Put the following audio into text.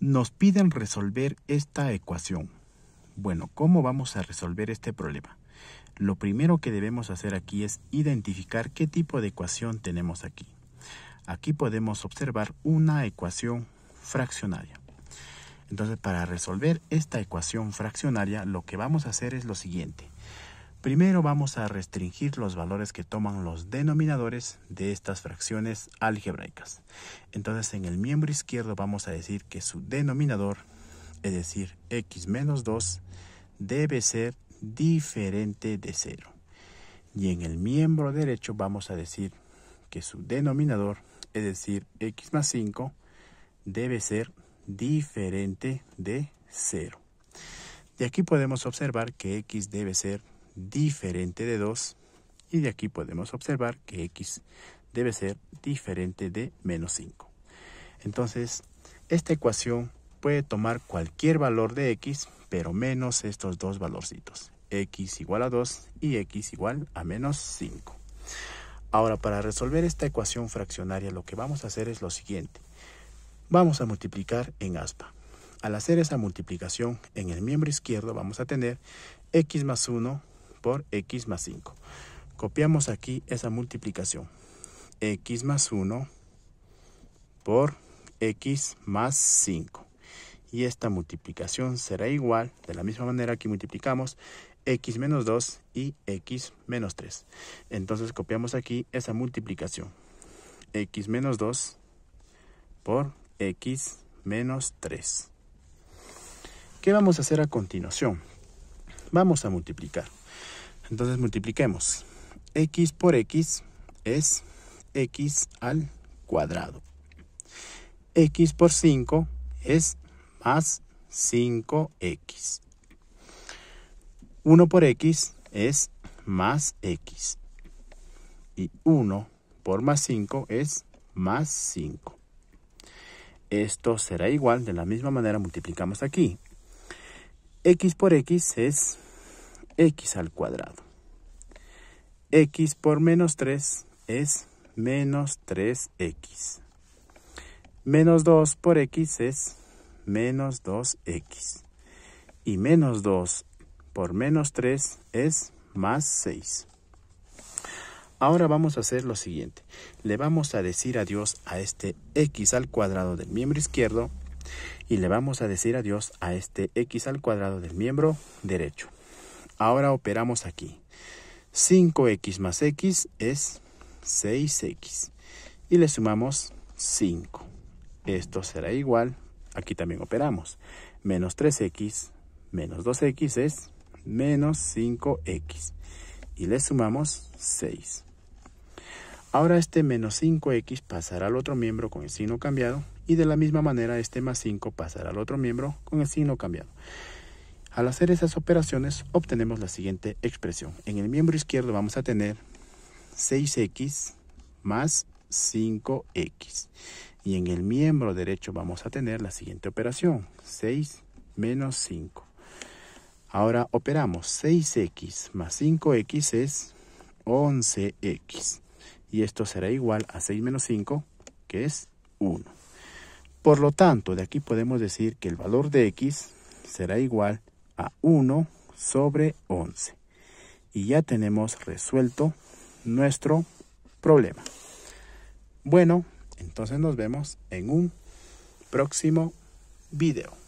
Nos piden resolver esta ecuación. Bueno, ¿cómo vamos a resolver este problema? Lo primero que debemos hacer aquí es identificar qué tipo de ecuación tenemos aquí. Aquí podemos observar una ecuación fraccionaria. Entonces, para resolver esta ecuación fraccionaria, lo que vamos a hacer es lo siguiente. Primero vamos a restringir los valores que toman los denominadores de estas fracciones algebraicas. Entonces en el miembro izquierdo vamos a decir que su denominador, es decir, x menos 2, debe ser diferente de 0. Y en el miembro derecho vamos a decir que su denominador, es decir, x más 5, debe ser diferente de 0. De aquí podemos observar que x debe ser diferente de 2 y de aquí podemos observar que x debe ser diferente de menos 5. Entonces, esta ecuación puede tomar cualquier valor de x, pero menos estos dos valorcitos, x igual a 2 y x igual a menos 5. Ahora, para resolver esta ecuación fraccionaria, lo que vamos a hacer es lo siguiente. Vamos a multiplicar en aspa. Al hacer esa multiplicación, en el miembro izquierdo vamos a tener x más 1 por x más 5. Copiamos aquí esa multiplicación. x más 1 por x más 5. Y esta multiplicación será igual, de la misma manera que multiplicamos x menos 2 y x menos 3. Entonces copiamos aquí esa multiplicación. x menos 2 por x menos 3. ¿Qué vamos a hacer a continuación? Vamos a multiplicar. Entonces multipliquemos. X por X es X al cuadrado. X por 5 es más 5X. 1 por X es más X. Y 1 por más 5 es más 5. Esto será igual, de la misma manera multiplicamos aquí x por x es x al cuadrado. x por menos 3 es menos 3x. Menos 2 por x es menos 2x. Y menos 2 por menos 3 es más 6. Ahora vamos a hacer lo siguiente. Le vamos a decir adiós a este x al cuadrado del miembro izquierdo y le vamos a decir adiós a este x al cuadrado del miembro derecho. Ahora operamos aquí. 5x más x es 6x y le sumamos 5. Esto será igual, aquí también operamos, menos 3x menos 2x es menos 5x y le sumamos 6. Ahora este menos 5x pasará al otro miembro con el signo cambiado y de la misma manera este más 5 pasará al otro miembro con el signo cambiado. Al hacer esas operaciones obtenemos la siguiente expresión. En el miembro izquierdo vamos a tener 6x más 5x. Y en el miembro derecho vamos a tener la siguiente operación. 6 menos 5. Ahora operamos 6x más 5x es 11x y esto será igual a 6 menos 5, que es 1. Por lo tanto, de aquí podemos decir que el valor de x será igual a 1 sobre 11. Y ya tenemos resuelto nuestro problema. Bueno, entonces nos vemos en un próximo video.